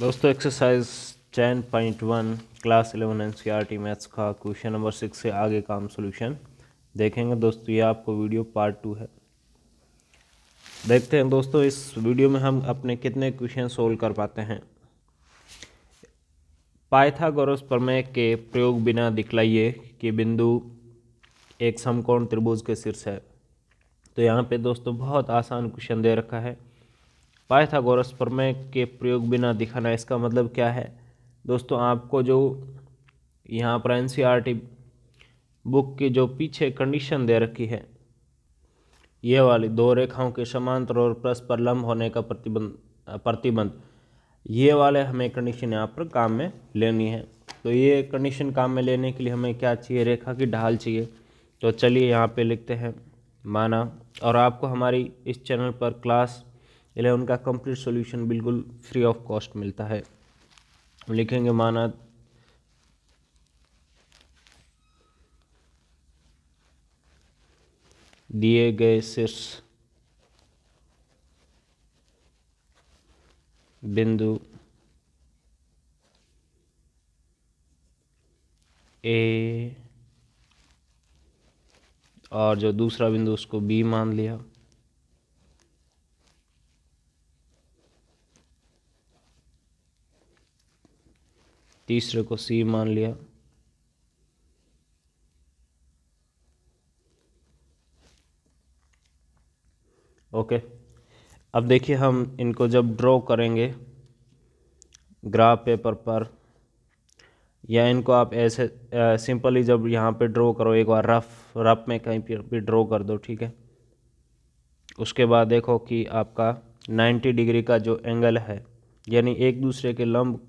दोस्तों exercise ten point one class eleven N C R T maths का question number six से आगे का हम सोल्यूशन देखेंगे दोस्तों ये आपको वीडियो पार्ट टू है देखते हैं दोस्तों इस वीडियो में हम अपने कितने क्वेश्चन सोल्व कर पाते हैं पाइथागोरस प्रमेय के प्रयोग बिना दिखलाइए कि बिंदु एक समकोण त्रिभुज के शीर्ष है तो यहाँ पे दोस्तों बहुत आसान क्वेश्चन दे रखा है पाइथागोरस प्रमेय के प्रयोग बिना दिखाना इसका मतलब क्या है दोस्तों आपको जो यहाँ पर एन e बुक की जो पीछे कंडीशन दे रखी है ये वाली दो रेखाओं के समांतर और परस्पर लंब होने का प्रतिबंध प्रतिबंध ये वाले हमें कंडीशन यहाँ पर काम में लेनी है तो ये कंडीशन काम में लेने के लिए हमें क्या चाहिए रेखा की ढाल चाहिए तो चलिए यहाँ पे लिखते हैं माना और आपको हमारी इस चैनल पर क्लास इलेवन उनका कंप्लीट सॉल्यूशन बिल्कुल फ्री ऑफ कॉस्ट मिलता है हम लिखेंगे माना दिए गए शीर्ष बिंदु ए और जो दूसरा बिंदु उसको बी मान लिया तीसरे को सी मान लिया ओके अब देखिए हम इनको जब ड्रॉ करेंगे ग्राफ पेपर पर या इनको आप ऐसे सिंपली जब यहाँ पे ड्रॉ करो एक बार रफ रफ में कहीं पर भी ड्रॉ कर दो ठीक है उसके बाद देखो कि आपका 90 डिग्री का जो एंगल है यानी एक दूसरे के लंब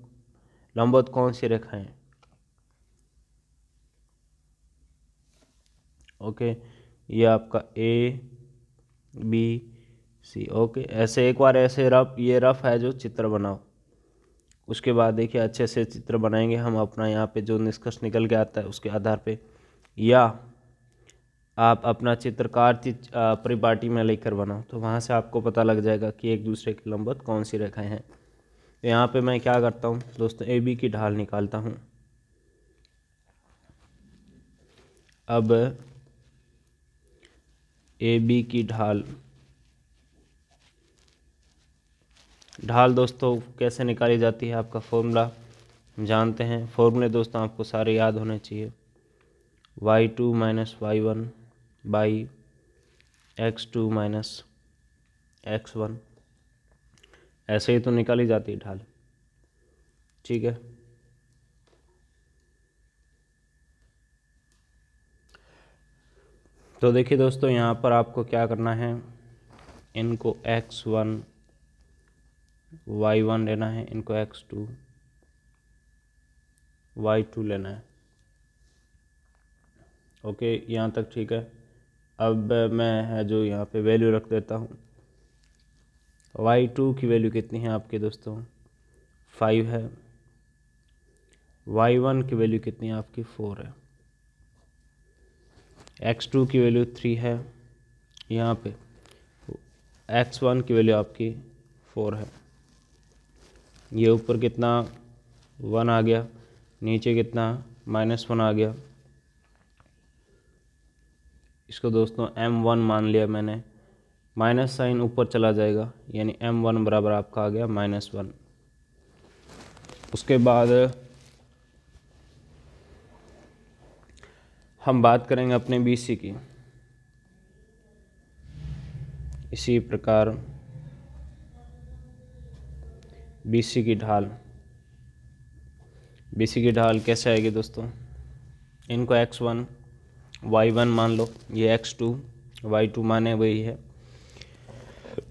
लंबवत कौन सी रेखाएं ओके ये आपका ए बी सी ओके ऐसे एक बार ऐसे रफ ये रफ है जो चित्र बनाओ उसके बाद देखिए अच्छे से चित्र बनाएंगे हम अपना यहाँ पे जो निष्कर्ष निकल के आता है उसके आधार पे या आप अपना चित्रकार परिपाटी में लेकर बनाओ तो वहाँ से आपको पता लग जाएगा कि एक दूसरे के लंबत कौन सी रेखाएं हैं तो यहाँ पे मैं क्या करता हूँ दोस्तों ए बी की ढाल निकालता हूँ अब ए बी की ढाल ढाल दोस्तों कैसे निकाली जाती है आपका फॉर्मूला जानते हैं फॉर्मूले दोस्तों आपको सारे याद होने चाहिए y two minus y one by x two minus x one ऐसे ही तो ही जाती है ढाल ठीक है तो देखिए दोस्तों यहाँ पर आपको क्या करना है इनको एक्स वन वाई वन लेना है इनको एक्स टू वाई टू लेना है ओके यहाँ तक ठीक है अब मैं है जो यहाँ पे वैल्यू रख देता हूँ वाई टू की वैल्यू कितनी है आपके दोस्तों फाइव है वाई वन की वैल्यू कितनी है आपकी फ़ोर है एक्स टू की वैल्यू थ्री है यहाँ पे एक्स वन की वैल्यू आपकी फ़ोर है ये ऊपर कितना वन आ गया नीचे कितना माइनस वन आ गया इसको दोस्तों एम वन मान लिया मैंने माइनस साइन ऊपर चला जाएगा यानी एम वन बराबर आपका आ गया माइनस वन उसके बाद हम बात करेंगे अपने बीसी की इसी प्रकार बीसी की ढाल बीसी की ढाल कैसे आएगी दोस्तों इनको एक्स वन वाई वन मान लो ये एक्स टू वाई टू माने वही है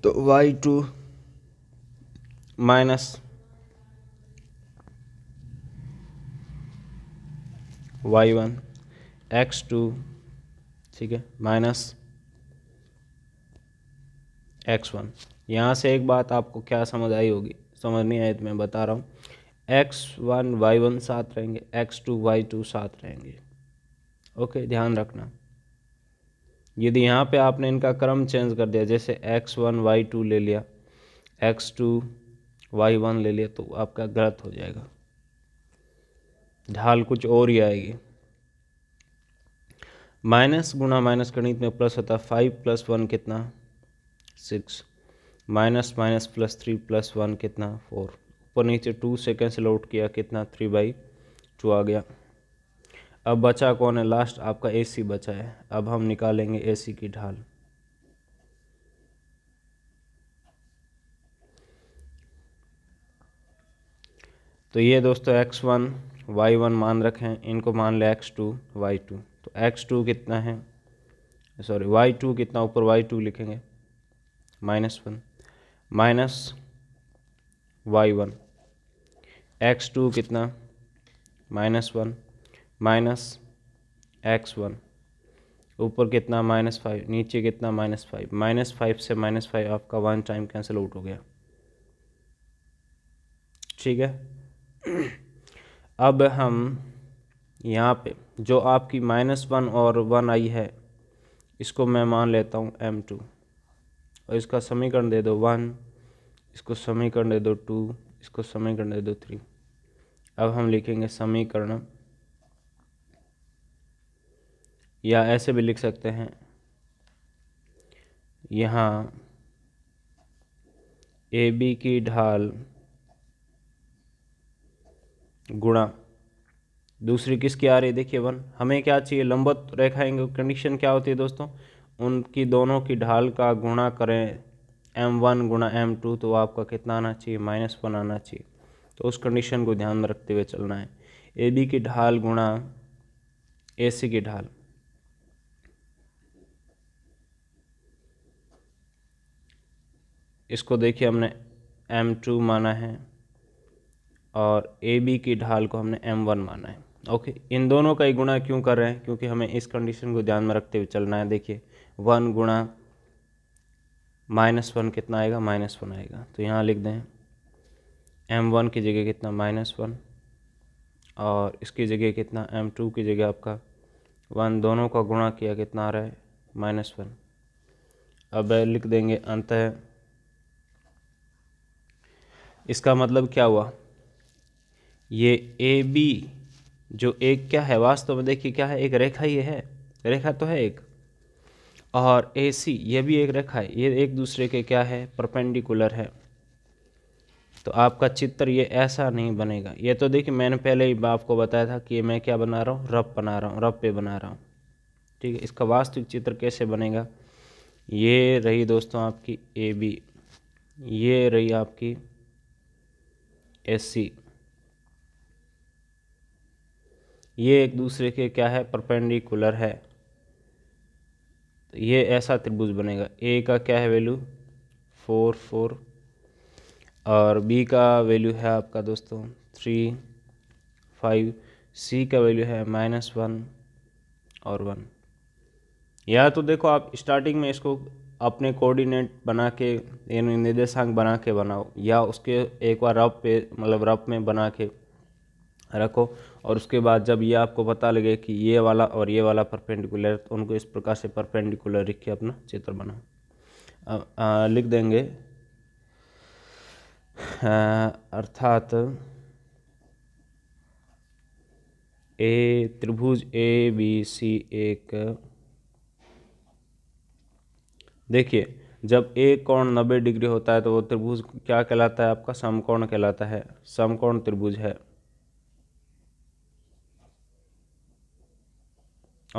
तो y two minus y one x two ठीक है माइनस एक्स वन यहाँ से एक बात आपको क्या समझ आई होगी समझ नहीं आई तो मैं बता रहा हूँ एक्स वन वाई वन साथ रहेंगे एक्स टू वाई टू साथ रहेंगे ओके ध्यान रखना यदि यहाँ पे आपने इनका क्रम चेंज कर दिया जैसे एक्स वन वाई टू ले लिया एक्स टू वाई वन ले लिया तो आपका गलत हो जाएगा ढाल कुछ और ही आएगी माइनस गुना माइनस गणित में प्लस होता है फाइव प्लस वन कितना six minus minus plus three plus one कितना फोर ऊपर नीचे टू से कैंसिल आउट किया कितना थ्री बाई टू आ गया अब बचा कौन है लास्ट आपका एसी बचा है अब हम निकालेंगे एसी की ढाल तो ये दोस्तों एक्स वन वाई वन मान रखें इनको मान लें एक्स टू वाई टू तो एक्स टू कितना है सॉरी वाई टू कितना ऊपर वाई टू लिखेंगे minus one minus y one x two कितना minus one minus x one ऊपर कितना माइनस फाइव नीचे कितना माइनस फाइव माइनस फाइव से माइनस फाइव आपका वन टाइम कैंसिल आउट हो गया ठीक है अब हम यहाँ पे जो आपकी माइनस वन और वन आई है इसको मैं मान लेता हूँ एम टू और इसका समीकरण दे दो वन इसको समीकरण दे दो टू इसको समीकरण दे दो थ्री अब हम लिखेंगे समीकरण या ऐसे भी लिख सकते हैं यहाँ ए बी की ढाल गुणा दूसरी किसकी आ रही है देखिए वन हमें क्या चाहिए लंबत रेखाएँ कंडीशन क्या होती है दोस्तों उनकी दोनों की ढाल का गुणा करें एम वन गुणा एम टू तो आपका कितना आना चाहिए माइनस वन आना चाहिए तो उस कंडीशन को ध्यान में रखते हुए चलना है ए बी की ढाल गुणा ए सी की ढाल इसको देखिए हमने एम टू माना है और ए बी की ढाल को हमने एम वन माना है ओके इन दोनों का ही गुणा क्यों कर रहे हैं क्योंकि हमें इस कंडीशन को ध्यान में रखते हुए चलना है देखिए वन गुणा माइनस वन कितना आएगा माइनस वन आएगा तो यहाँ लिख दें एम वन की जगह कितना माइनस वन और इसकी जगह कितना एम टू की जगह आपका वन दोनों का गुणा किया कितना आ रहा है माइनस वन अब लिख देंगे अंत है इसका मतलब क्या हुआ ये ए बी जो एक क्या है वास्तव में देखिए क्या है एक रेखा ये है रेखा तो है एक और ए सी ये भी एक रेखा है ये एक दूसरे के क्या है परपेंडिकुलर है तो आपका चित्र ये ऐसा नहीं बनेगा ये तो देखिए मैंने पहले ही आपको बताया था कि मैं क्या बना रहा हूँ रब बना रहा हूँ रफ पे बना रहा हूँ ठीक है इसका वास्तविक चित्र कैसे बनेगा ये रही दोस्तों आपकी ए बी ये रही आपकी सी ये एक दूसरे के क्या है परपेंडिकुलर है तो ये ऐसा त्रिभुज बनेगा ए का क्या है वैल्यू फोर फोर और बी का वैल्यू है आपका दोस्तों थ्री फाइव सी का वैल्यू है माइनस वन और वन या तो देखो आप स्टार्टिंग में इसको अपने कोऑर्डिनेट बना के यानी निर्देशांक बना के बनाओ या उसके एक बार रफ पे मतलब रफ में बना के रखो और उसके बाद जब ये आपको पता लगे कि ये वाला और ये वाला परपेंडिकुलर तो उनको इस प्रकार से परपेंडिकुलर लिख के अपना चित्र बनाओ लिख देंगे अर्थात ए त्रिभुज ए बी सी एक देखिए जब एक कोण 90 डिग्री होता है तो वो त्रिभुज क्या कहलाता है आपका समकोण कहलाता है समकोण त्रिभुज है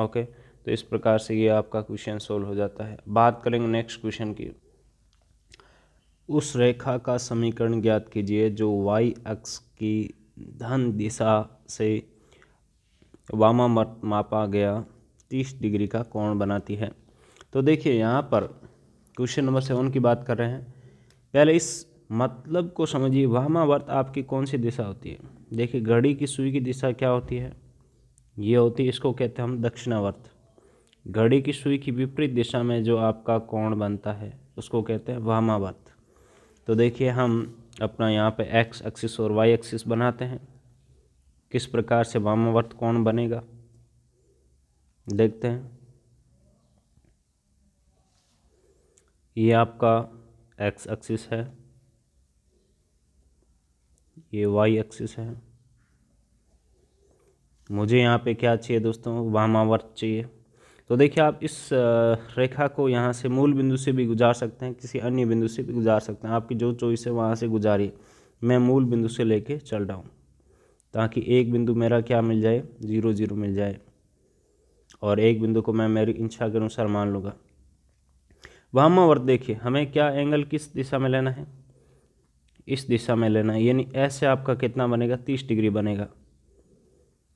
ओके तो इस प्रकार से ये आपका क्वेश्चन सोल्व हो जाता है बात करेंगे नेक्स्ट क्वेश्चन की उस रेखा का समीकरण ज्ञात कीजिए जो y अक्ष की धन दिशा से वामा मापा गया 30 डिग्री का कोण बनाती है तो देखिए यहाँ पर क्वेश्चन नंबर सेवन की बात कर रहे हैं पहले इस मतलब को समझिए वामावर्त आपकी कौन सी दिशा होती है देखिए घड़ी की सुई की दिशा क्या होती है ये होती है इसको कहते हैं हम दक्षिणावर्त घड़ी की सुई की विपरीत दिशा में जो आपका कोण बनता है उसको कहते हैं वामावर्त तो देखिए हम अपना यहाँ पे एक्स एक्सिस और वाई एक्सिस बनाते हैं किस प्रकार से वामावर्त कौन बनेगा देखते हैं ये आपका एक्स एक्सिस है ये वाई एक्सिस है मुझे यहाँ पे क्या चाहिए दोस्तों वामावर्त चाहिए तो देखिए आप इस रेखा को यहाँ से मूल बिंदु से भी गुजार सकते हैं किसी अन्य बिंदु से भी गुजार सकते हैं आपकी जो चॉइस है वहाँ से गुजारिए मैं मूल बिंदु से लेके चल रहा हूँ ताकि एक बिंदु मेरा क्या मिल जाए ज़ीरो ज़ीरो मिल जाए और एक बिंदु को मैं मेरी इच्छा के अनुसार मान लूँगा वामावर्त देखिए हमें क्या एंगल किस दिशा में लेना है इस दिशा में लेना है यानी ऐसे आपका कितना बनेगा तीस डिग्री बनेगा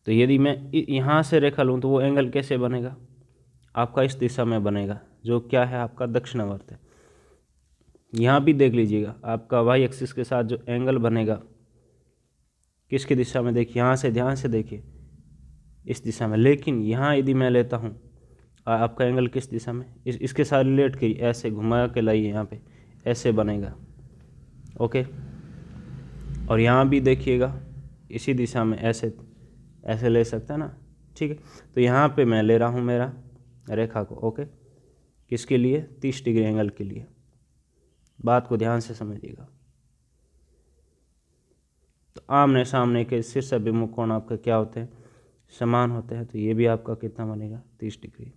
तो यदि मैं यहाँ से रेखा लूँ तो वो एंगल कैसे बनेगा आपका इस दिशा में बनेगा जो क्या है आपका दक्षिणावर्त है यहाँ भी देख लीजिएगा आपका वाई एक्सिस के साथ जो एंगल बनेगा किसकी दिशा में देखिए यहाँ से ध्यान से देखिए इस दिशा में लेकिन यहाँ यदि मैं लेता हूँ आपका एंगल किस दिशा में इस इसके साथ रिलेट करिए ऐसे घुमा के लाइए यहाँ पे ऐसे बनेगा ओके और यहाँ भी देखिएगा इसी दिशा में ऐसे ऐसे ले सकते हैं ना ठीक है तो यहाँ पे मैं ले रहा हूँ मेरा रेखा को ओके किसके लिए तीस डिग्री एंगल के लिए बात को ध्यान से समझिएगा तो आमने सामने के शीर्ष अभिमुख कोण आपका क्या होते हैं समान होते हैं तो ये भी आपका कितना बनेगा तीस डिग्री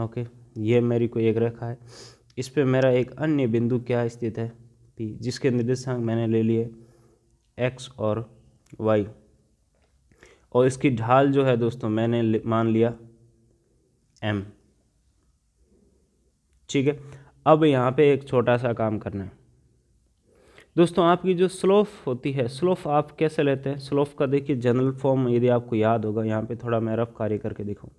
ओके ये मेरी कोई एक रेखा है इस पर मेरा एक अन्य बिंदु क्या स्थित है पी जिसके निर्देशांक मैंने ले लिए एक्स और वाई और इसकी ढाल जो है दोस्तों मैंने मान लिया एम ठीक है अब यहाँ पे एक छोटा सा काम करना है दोस्तों आपकी जो स्लोफ होती है स्लोफ आप कैसे लेते हैं स्लोफ का देखिए जनरल फॉर्म यदि आपको याद होगा यहाँ पे थोड़ा मैं रफ कार्य करके दिखाऊँ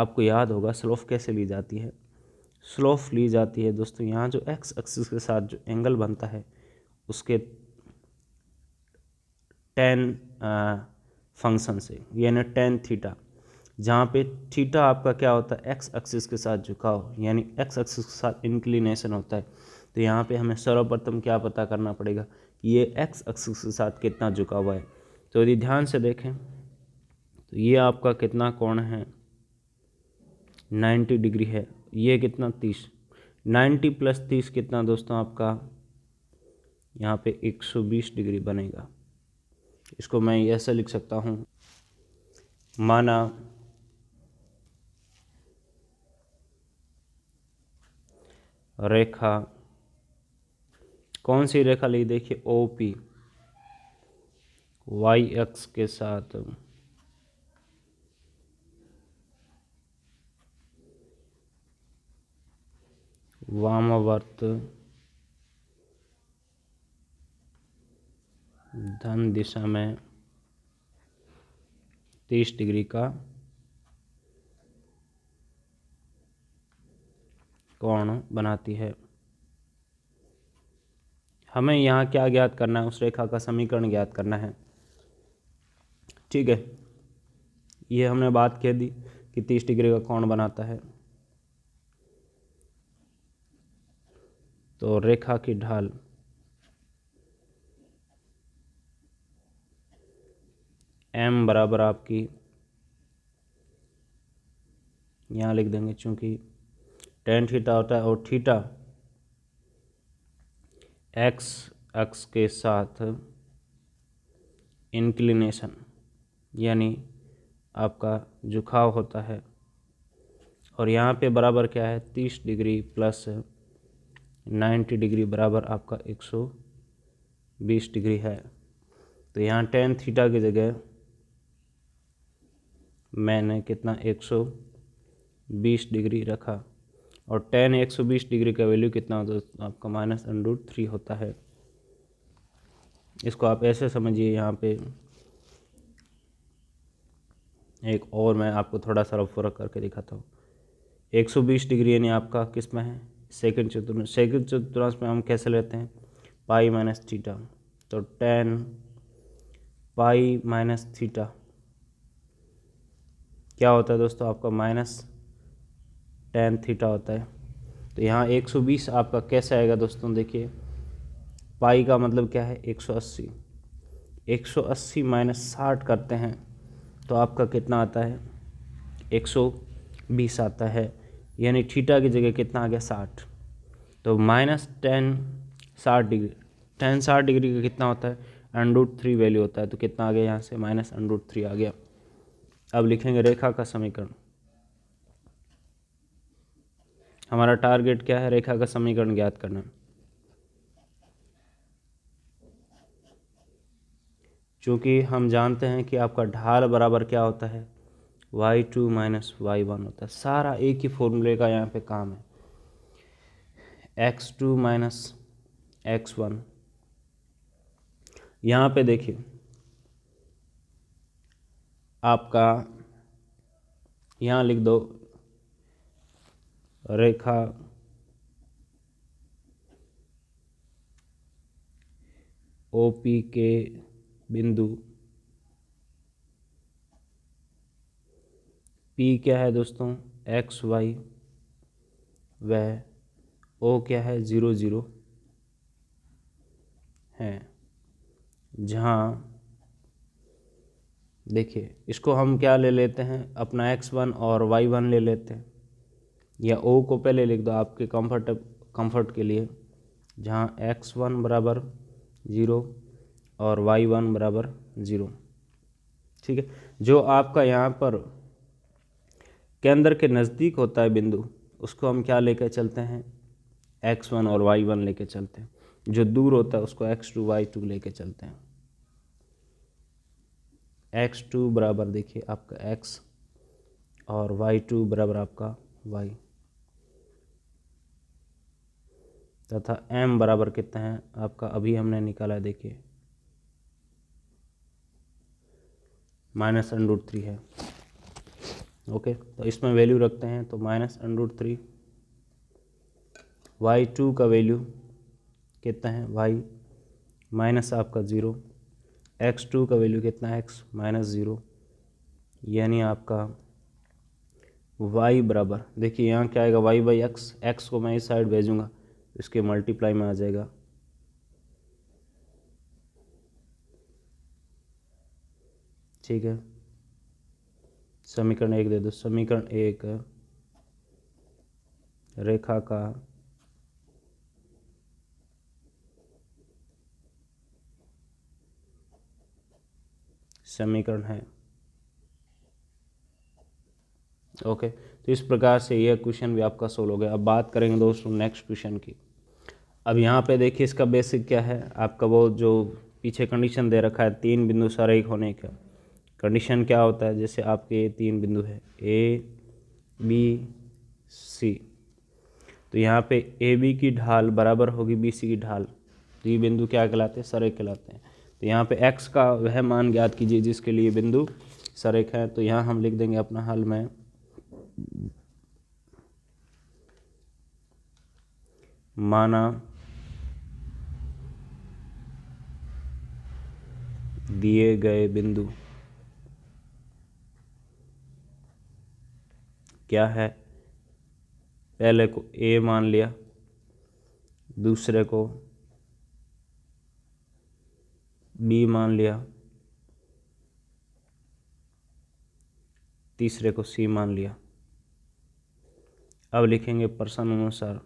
आपको याद होगा स्लोफ कैसे ली जाती है स्लोफ ली जाती है दोस्तों यहाँ जो एक्स एक्सिस के साथ जो एंगल बनता है उसके टेन फंक्शन से यानी टेन थीटा जहाँ पे थीटा आपका क्या होता है एक्स एक्सिस के साथ झुकाव यानी एक्स एक्सिस के साथ इंक्लिनेशन होता है तो यहाँ पे हमें सर्वप्रथम क्या पता करना पड़ेगा कि ये एक्स एक्सिस के साथ कितना झुका हुआ है तो यदि ध्यान से देखें तो ये आपका कितना कोण है 90 डिग्री है ये कितना 30 90 प्लस 30 कितना दोस्तों आपका यहाँ पे 120 डिग्री बनेगा इसको मैं ऐसे लिख सकता हूँ माना रेखा कौन सी रेखा ली देखिए ओ पी वाई एक्स के साथ वामवर्त धन दिशा में तीस डिग्री का कोण बनाती है हमें यहाँ क्या ज्ञात करना है उस रेखा का समीकरण ज्ञात करना है ठीक है ये हमने बात कह दी कि तीस डिग्री का कोण बनाता है तो रेखा की ढाल एम बराबर आपकी यहाँ लिख देंगे चूँकि टेन थीटा होता है और थीटा एक्स एक्स के साथ इंक्लिनेशन यानी आपका झुकाव होता है और यहाँ पे बराबर क्या है तीस डिग्री प्लस नाइन्टी डिग्री बराबर आपका एक सौ बीस डिग्री है तो यहाँ टेन थीटा की जगह मैंने कितना एक सौ बीस डिग्री रखा और टेन एक सौ बीस डिग्री का वैल्यू कितना होता है तो आपका माइनस अंडूट थ्री होता है इसको आप ऐसे समझिए यहाँ पे एक और मैं आपको थोड़ा सा रफ वर्क करके दिखाता हूँ 120 डिग्री यानी आपका किस में है सेकंड चतुर्थ सेकंड चतुर्थांश में हम कैसे लेते हैं पाई माइनस थीटा तो टेन पाई माइनस थीटा क्या होता है दोस्तों आपका माइनस टेन थीटा होता है तो यहाँ 120 आपका कैसे आएगा दोस्तों देखिए पाई का मतलब क्या है 180 180 माइनस साठ करते हैं तो आपका कितना आता है 120 आता है यानी थीटा की जगह कितना आ गया साठ तो माइनस टेन साठ डिग्री टेन साठ डिग्री का कितना होता है अनरूट थ्री वैल्यू होता है तो कितना आ गया यहाँ से माइनस अनरूट थ्री आ गया अब लिखेंगे रेखा का समीकरण हमारा टारगेट क्या है रेखा का समीकरण ज्ञात करना चूंकि हम जानते हैं कि आपका ढाल बराबर क्या होता है y two minus y one होता है सारा एक ही फॉर्मूले का यहाँ पे काम है x two minus x one यहाँ पे देखिए आपका यहाँ लिख दो रेखा ओ पी के बिंदु पी क्या है दोस्तों एक्स वाई वह ओ क्या है ज़ीरो ज़ीरो है जहाँ देखिए इसको हम क्या ले लेते हैं अपना एक्स वन और वाई वन ले लेते हैं या ओ को पहले लिख दो आपके कंफर्ट कंफर्ट के लिए जहाँ एक्स वन बराबर ज़ीरो और वाई वन बराबर ज़ीरो ठीक है जो आपका यहाँ पर के अंदर के नज़दीक होता है बिंदु उसको हम क्या लेकर चलते हैं एक्स वन और वाई वन लेकर चलते हैं जो दूर होता है उसको एक्स टू वाई टू लेकर चलते हैं एक्स टू बराबर देखिए आपका एक्स और वाई टू बराबर आपका वाई तथा m बराबर कितना है आपका अभी हमने निकाला देखिए माइनस अंडूट थ्री है ओके तो इसमें वैल्यू रखते हैं तो minus root three y two का वैल्यू कितना है वाई माइनस आपका ज़ीरो एक्स टू का वैल्यू कितना है एक्स माइनस ज़ीरो यानी आपका वाई बराबर देखिए यहाँ क्या आएगा वाई बाई एक्स एक्स को मैं इस साइड भेजूँगा इसके मल्टीप्लाई में आ जाएगा ठीक है समीकरण एक दे दो समीकरण एक रेखा का समीकरण है ओके तो इस प्रकार से यह क्वेश्चन भी आपका सोल्व हो गया अब बात करेंगे दोस्तों नेक्स्ट क्वेश्चन की अब यहाँ पे देखिए इसका बेसिक क्या है आपका वो जो पीछे कंडीशन दे रखा है तीन बिंदु सर एक होने का कंडीशन क्या होता है जैसे आपके तीन बिंदु है ए बी सी तो यहाँ पे ए बी की ढाल बराबर होगी बी सी की ढाल तो ये बिंदु क्या कहलाते हैं सरेक कहलाते हैं तो यहाँ पे एक्स का वह मान ज्ञात कीजिए जिसके लिए बिंदु सरेक है तो यहाँ हम लिख देंगे अपना हल में माना दिए गए बिंदु क्या है पहले को ए मान लिया दूसरे को बी मान लिया तीसरे को सी मान लिया अब लिखेंगे प्रश्न अनुसार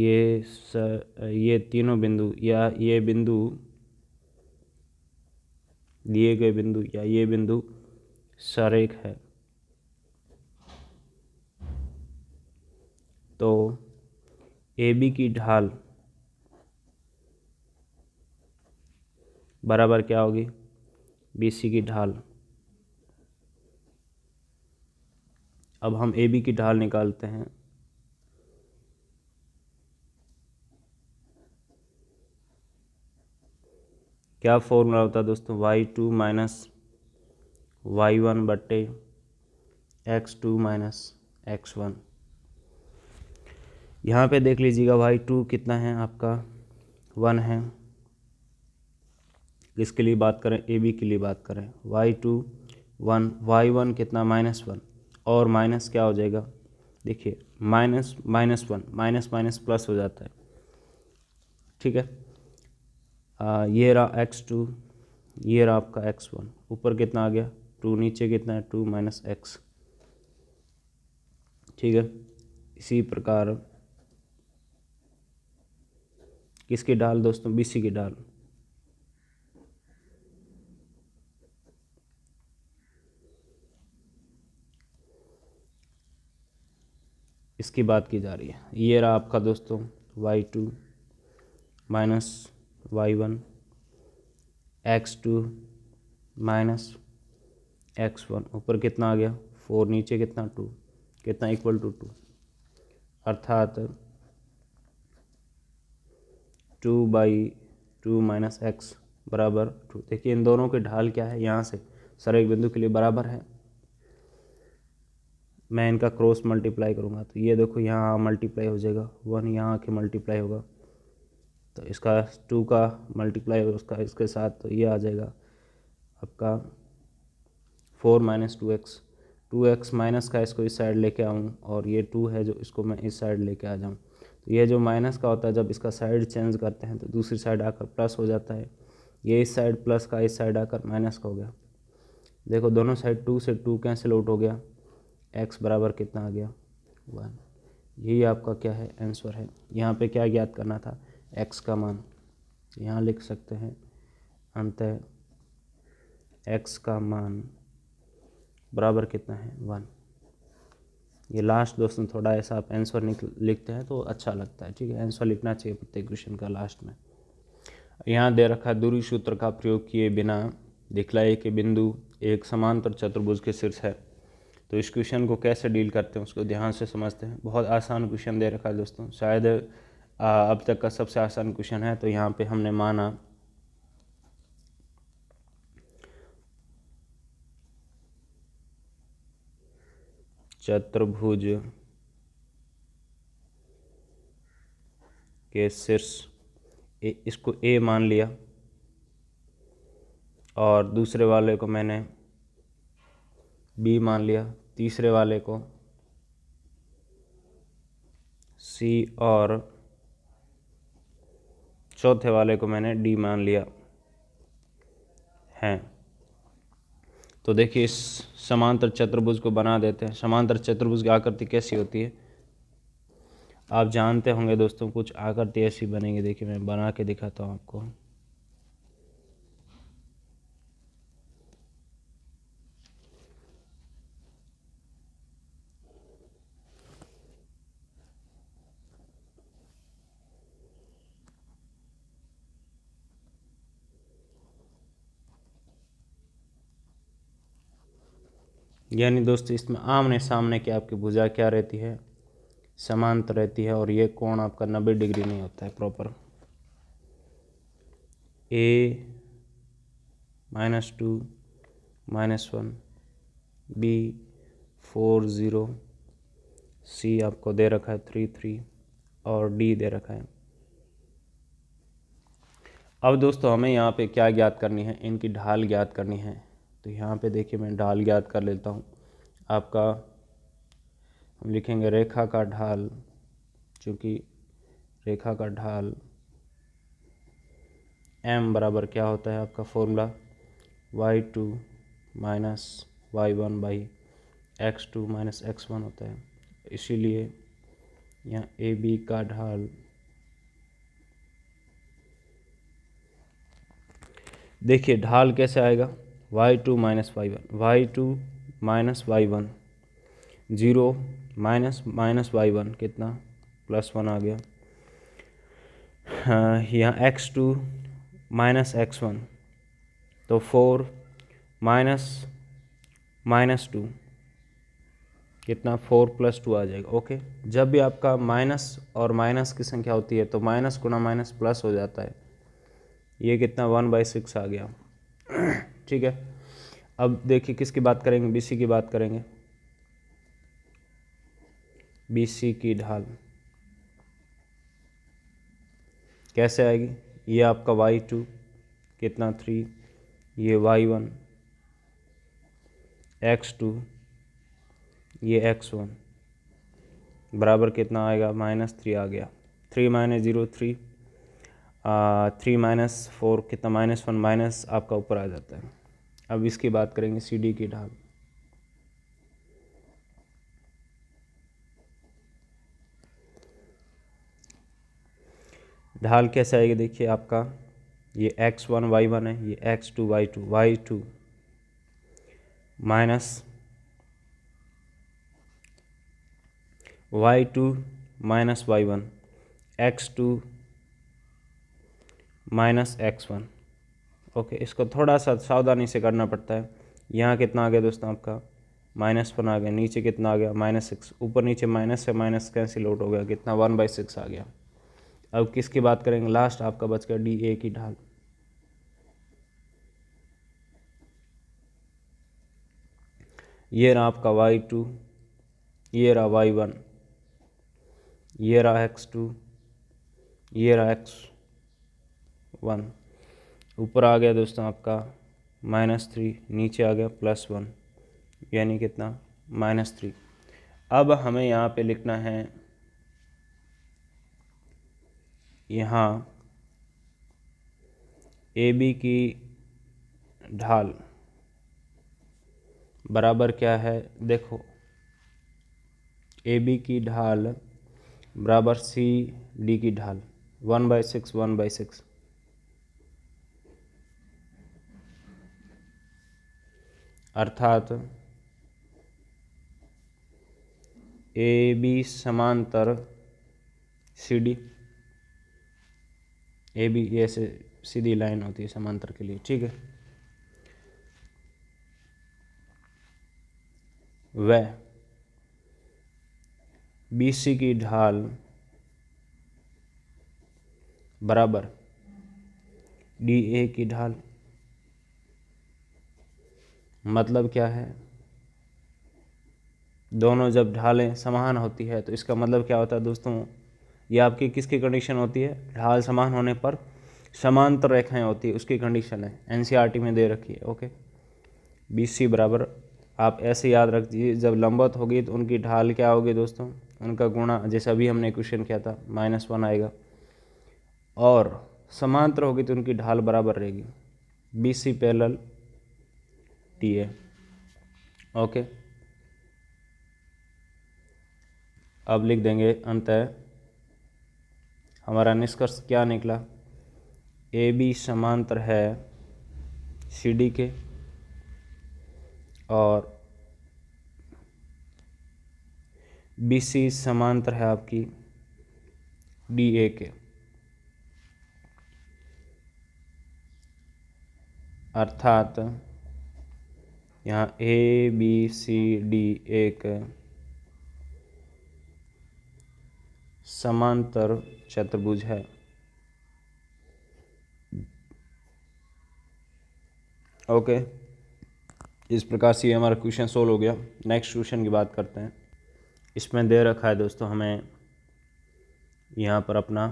ये स, ये तीनों बिंदु या ये बिंदु दिए गए बिंदु या ये बिंदु सरेख है तो ए बी की ढाल बराबर क्या होगी बी सी की ढाल अब हम ए बी की ढाल निकालते हैं क्या फॉर्मूला होता है दोस्तों y two minus y one बट्टे x two minus x one यहाँ पर देख लीजिएगा वाई टू कितना है आपका वन है इसके लिए बात करें ए बी के लिए बात करें y two one y one कितना माइनस वन और माइनस क्या हो जाएगा देखिए minus minus one minus minus plus हो जाता है ठीक है ये रहा एक्स टू ये रहा आपका एक्स वन ऊपर कितना आ गया टू नीचे कितना है टू माइनस एक्स ठीक है इसी प्रकार किसकी डाल दोस्तों बीसी की डाल इसकी बात की जा रही है ये रहा आपका दोस्तों y two minus y one x two minus x one ऊपर कितना आ गया फोर नीचे कितना टू कितना इक्वल टू टू अर्थात two by two minus x बराबर टू देखिए इन दोनों के ढाल क्या है यहाँ से सर एक बिंदु के लिए बराबर है मैं इनका क्रॉस मल्टीप्लाई करूँगा तो ये देखो यहाँ मल्टीप्लाई हो जाएगा वन यहाँ आके मल्टीप्लाई होगा तो इसका टू का मल्टीप्लाई उसका इसके साथ तो ये आ जाएगा आपका four minus two x two x minus का इसको इस साइड लेके आऊँ और ये टू है जो इसको मैं इस साइड लेके आ जाऊँ तो ये जो माइनस का होता है जब इसका साइड चेंज करते हैं तो दूसरी साइड आकर प्लस हो जाता है ये इस साइड प्लस का इस साइड आकर माइनस का हो गया देखो दोनों साइड टू से टू कैंसिल आउट हो गया एक्स बराबर कितना आ गया वन यही आपका क्या है आंसर है यहाँ पे क्या ज्ञात करना था एक्स का मान यहाँ लिख सकते हैं अंत एक्स का मान बराबर कितना है वन ये लास्ट दोस्तों थोड़ा ऐसा आप आंसर लिखते हैं तो अच्छा लगता है ठीक है आंसर लिखना चाहिए प्रत्येक क्वेश्चन का लास्ट में यहाँ दे रखा दूरी सूत्र का प्रयोग किए बिना दिखलाए कि बिंदु एक समांतर चतुर्भुज के शीर्ष है तो इस क्वेश्चन को कैसे डील करते हैं उसको ध्यान से समझते हैं बहुत आसान क्वेश्चन दे रखा है दोस्तों शायद अब तक का सबसे आसान क्वेश्चन है तो यहाँ पे हमने माना चतुर्भुज के शीर्ष इसको ए मान लिया और दूसरे वाले को मैंने बी मान लिया तीसरे वाले को सी और चौथे वाले को मैंने डी मान लिया है तो देखिए इस समांतर चतुर्भुज को बना देते हैं समांतर चतुर्भुज की आकृति कैसी होती है आप जानते होंगे दोस्तों कुछ आकृति ऐसी बनेगी देखिए मैं बना के दिखाता हूँ आपको यानी दोस्तों इसमें आमने सामने की आपकी भुजा क्या रहती है समांतर रहती है और ये कोण आपका नब्बे डिग्री नहीं होता है proper A minus two minus one B four zero C आपको दे रखा है थ्री थ्री और डी दे रखा है अब दोस्तों हमें यहाँ पे क्या ज्ञात करनी है इनकी ढाल ज्ञात करनी है तो यहाँ पे देखिए मैं ढाल ज्ञात कर लेता हूँ आपका हम लिखेंगे रेखा का ढाल चूँकि रेखा का ढाल एम बराबर क्या होता है आपका formula y two minus y one by x two minus x one होता है इसीलिए यहाँ ए बी का ढाल देखिए ढाल कैसे आएगा y two minus y one y two minus y one zero minus minus y one कितना प्लस वन आ गया हाँ, यहाँ x two minus x one तो फोर माइनस माइनस टू कितना फोर प्लस टू आ जाएगा ओके जब भी आपका माइनस और माइनस की संख्या होती है तो माइनस गुना माइनस प्लस हो जाता है ये कितना वन बाई सिक्स आ गया ठीक है अब देखिए किसकी बात करेंगे बीसी की बात करेंगे बीसी की ढाल कैसे आएगी ये आपका वाई टू कितना थ्री ये वाई वन एक्स टू ये एक्स वन बराबर कितना आएगा माइनस थ्री आ गया three minus zero three three minus four कितना माइनस वन माइनस आपका ऊपर आ जाता है अब इसकी बात करेंगे सी डी की ढाल ढाल कैसे आएगी देखिए आपका ये एक्स वन वाई वन है ये x two y two y two minus y two minus y one x two minus x one okay इसको थोड़ा सा सावधानी से करना पड़ता है यहाँ कितना आ गया दोस्तों आपका माइनस वन आ गया नीचे कितना आ गया माइनस सिक्स ऊपर नीचे माइनस से माइनस कैंसिल आउट हो गया कितना वन बाई सिक्स आ गया अब किसकी बात करेंगे लास्ट आपका बच गया डी ए की ढाल ये रहा आपका वाई टू ये रहा वाई वन ये रहा एक्स टू ये रहा एक्स वन ऊपर आ गया दोस्तों आपका माइनस थ्री नीचे आ गया प्लस वन यानी कितना माइनस थ्री अब हमें यहाँ पे लिखना है यहाँ ए बी की ढाल बराबर क्या है देखो ए बी की ढाल बराबर सी डी की ढाल one by six one by six अर्थात ए बी समांतर सी डी ए बी ऐसे सीधी लाइन होती है समांतर के लिए ठीक है वह बीसी की ढाल बराबर डी ए की ढाल मतलब क्या है दोनों जब ढालें समान होती है तो इसका मतलब क्या होता है दोस्तों ये आपकी किसकी कंडीशन होती है ढाल समान होने पर समांतर रेखाएं होती है उसकी कंडीशन है एनसीईआरटी e में दे रखी है ओके बीसी बराबर आप ऐसे याद रख दीजिए जब लंबत होगी तो उनकी ढाल क्या होगी दोस्तों उनका गुणा जैसे अभी हमने क्वेश्चन किया था माइनस वन आएगा और समांतर होगी तो उनकी ढाल बराबर रहेगी बी सी पैरल सकती है ओके अब लिख देंगे अंत है हमारा निष्कर्ष क्या निकला ए बी समांतर है सी डी के और बी सी समांतर है आपकी डी ए के अर्थात यहाँ ए बी सी डी एक समांतर चतुर्भुज है ओके इस प्रकार से ये हमारा क्वेश्चन सोल्व हो गया नेक्स्ट क्वेश्चन की बात करते हैं इसमें दे रखा है दोस्तों हमें यहाँ पर अपना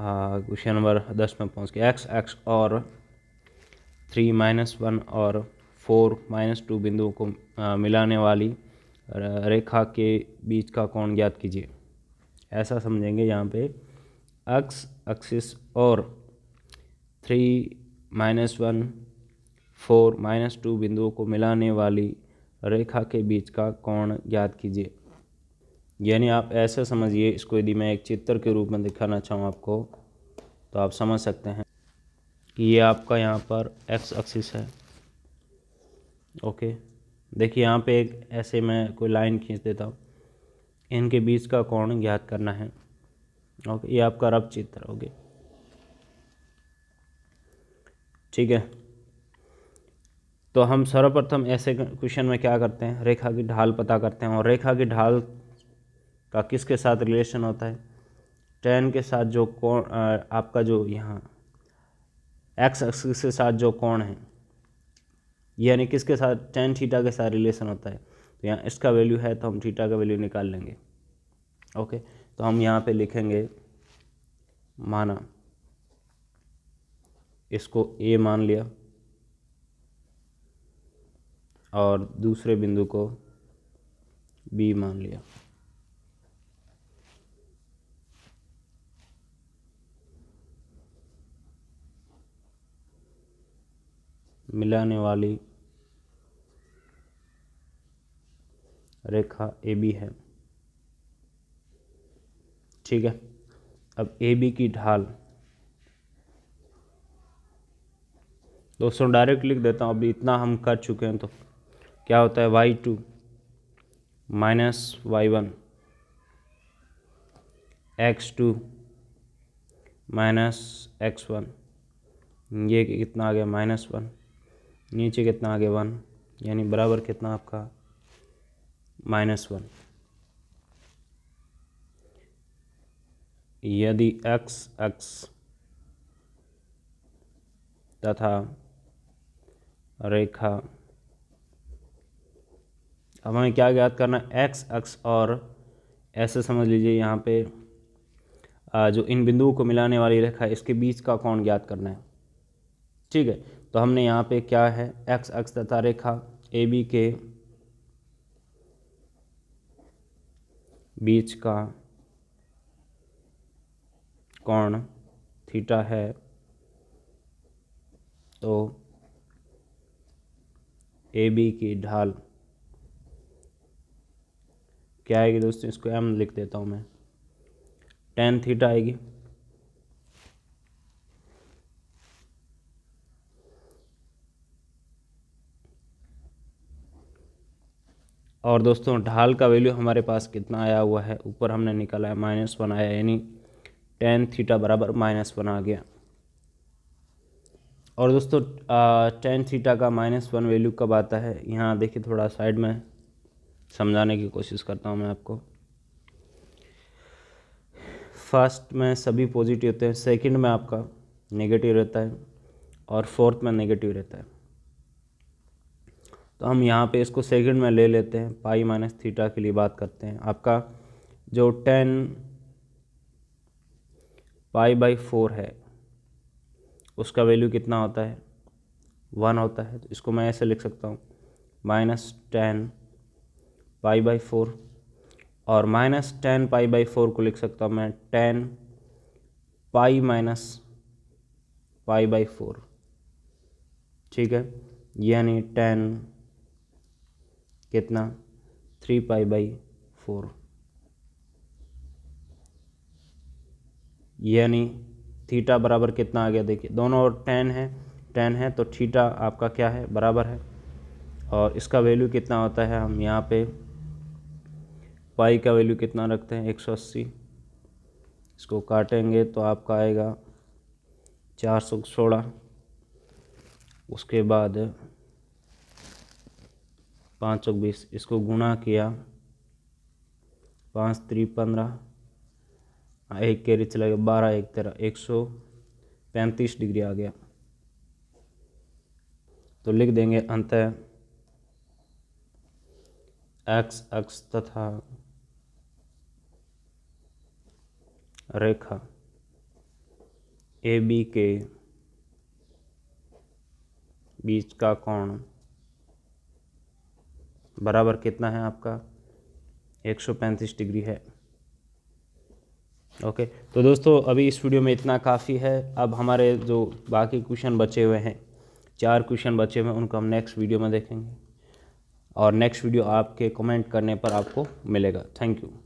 क्वेश्चन नंबर दस में पहुँच गया एक्स एक्स और थ्री माइनस वन और फोर माइनस टू बिंदुओं को मिलाने वाली रेखा के बीच का कोण ज्ञात कीजिए ऐसा समझेंगे यहाँ पे अक्स एक्सिस और three minus one four minus two बिंदुओं को मिलाने वाली रेखा के बीच का कोण ज्ञात कीजिए यानी आप ऐसा समझिए इसको यदि मैं एक चित्र के रूप में दिखाना चाहूँ आपको तो आप समझ सकते हैं कि ये आपका यहाँ पर एक्स एक्सिस है ओके देखिए यहाँ पे एक ऐसे मैं कोई लाइन खींच देता हूँ इनके बीच का कोण ज्ञात करना है ओके ये आपका रब चित्र ओके ठीक है तो हम सर्वप्रथम ऐसे क्वेश्चन में क्या करते हैं रेखा की ढाल पता करते हैं और रेखा की ढाल का किसके साथ रिलेशन होता है टेन के साथ जो कोण आपका जो यहाँ एक्स एक्स के साथ जो कोण है यानी किसके साथ टेन थीटा के साथ रिलेशन होता है तो यहाँ इसका वैल्यू है तो हम थीटा का वैल्यू निकाल लेंगे ओके तो हम यहाँ पे लिखेंगे माना इसको ए मान लिया और दूसरे बिंदु को बी मान लिया मिलाने वाली रेखा ए बी है ठीक है अब ए बी की ढाल दोस्तों डायरेक्ट लिख देता हूँ अभी इतना हम कर चुके हैं तो क्या होता है y two minus y one x two minus x one ये कितना आ गया माइनस वन नीचे कितना आ गया वन यानी बराबर कितना आपका माइनस वन यदि x x तथा रेखा अब हमें क्या ज्ञात करना है एक्स अक्ष और ऐसे समझ लीजिए यहाँ पे जो इन बिंदुओं को मिलाने वाली रेखा है इसके बीच का कौन ज्ञात करना है ठीक है तो हमने यहाँ पे क्या है एक्स अक्ष तथा रेखा ए बी के बीच का कोण थीटा है तो ए बी की ढाल क्या आएगी दोस्तों इसको एम लिख देता हूँ मैं टेन थीटा आएगी और दोस्तों ढाल का वैल्यू हमारे पास कितना आया हुआ है ऊपर हमने निकाला है माइनस वन आया यानी टेन थीटा बराबर माइनस वन आ गया और दोस्तों टेन थीटा का माइनस वन वैल्यू कब आता है यहाँ देखिए थोड़ा साइड में समझाने की कोशिश करता हूँ मैं आपको फर्स्ट में सभी पॉजिटिव होते हैं सेकेंड में आपका नेगेटिव रहता है और फोर्थ में नेगेटिव रहता है तो हम यहाँ पे इसको सेकंड में ले लेते हैं पाई माइनस थीटा के लिए बात करते हैं आपका जो टेन पाई बाई फोर है उसका वैल्यू कितना होता है वन होता है तो इसको मैं ऐसे लिख सकता हूँ minus tan pi by four और minus tan pi by four को लिख सकता हूँ मैं tan pi minus pi by four ठीक है यानी टेन कितना थ्री पाई बाई फोर यानी थीटा बराबर कितना आ गया देखिए दोनों और टेन है टेन है तो थीटा आपका क्या है बराबर है और इसका वैल्यू कितना होता है हम यहाँ पे पाई का वैल्यू कितना रखते हैं एक सौ अस्सी इसको काटेंगे तो आपका आएगा चार सौ सोलह उसके बाद पाँच सौ बीस इसको गुणा किया पाँच त्री पंद्रह हाँ, एक कैरी चला गया बारह एक तेरह एक सौ पैंतीस डिग्री आ गया तो लिख देंगे अंत एक्स अक्ष तथा रेखा ए बी के बीच का कोण बराबर कितना है आपका एक सौ पैंतीस डिग्री है ओके तो दोस्तों अभी इस वीडियो में इतना काफ़ी है अब हमारे जो बाकी क्वेश्चन बचे हुए हैं चार क्वेश्चन बचे हुए हैं उनको हम नेक्स्ट वीडियो में देखेंगे और नेक्स्ट वीडियो आपके कमेंट करने पर आपको मिलेगा थैंक यू